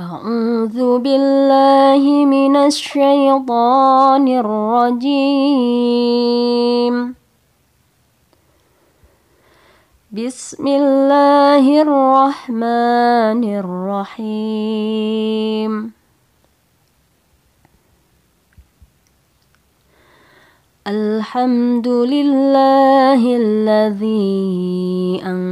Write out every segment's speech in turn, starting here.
أعوذ بالله من الشيطان الرجيم بسم الله الرحمن الرحيم الحمد لله الذي أن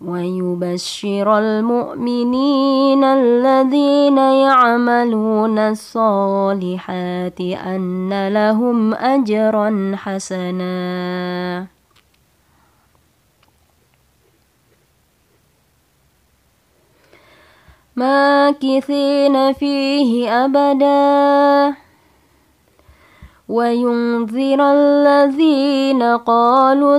ويبشر المؤمنين الذين يعملون الصالحات أن لهم أجرا حسنا ماكثين فيه أبدا وينذر الذين قالوا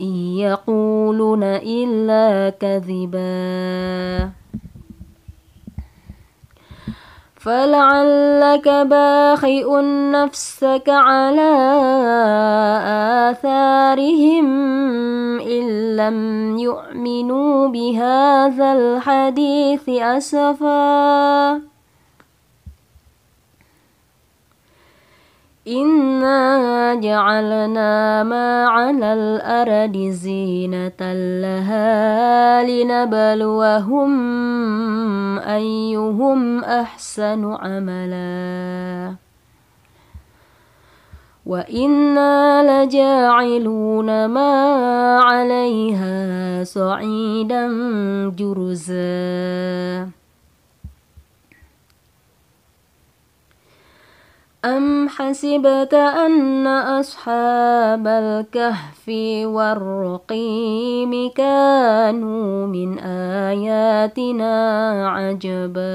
إن يقولون إلا كذبا فلعلك باخئ نفسك على آثارهم إن لم يؤمنوا بهذا الحديث أسفا إِنَّا جعلنا ما على الأرض زينة لها لنبلوهم أيهم أحسن عملا وإنا لجاعلون ما عليها صعيدا جرزا أم حسبت أن أصحاب الكهف والرقيم كانوا من آياتنا عجبا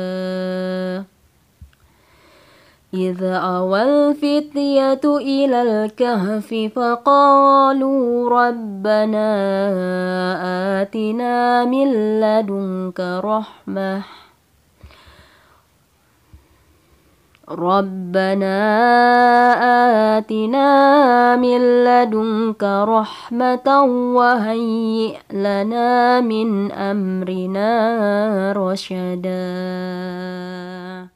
إذ أوى الفتية إلى الكهف فقالوا ربنا آتنا من لدنك رحمةً ربنا آتنا من لدنك رحمة وهيئ لنا من أمرنا رشدا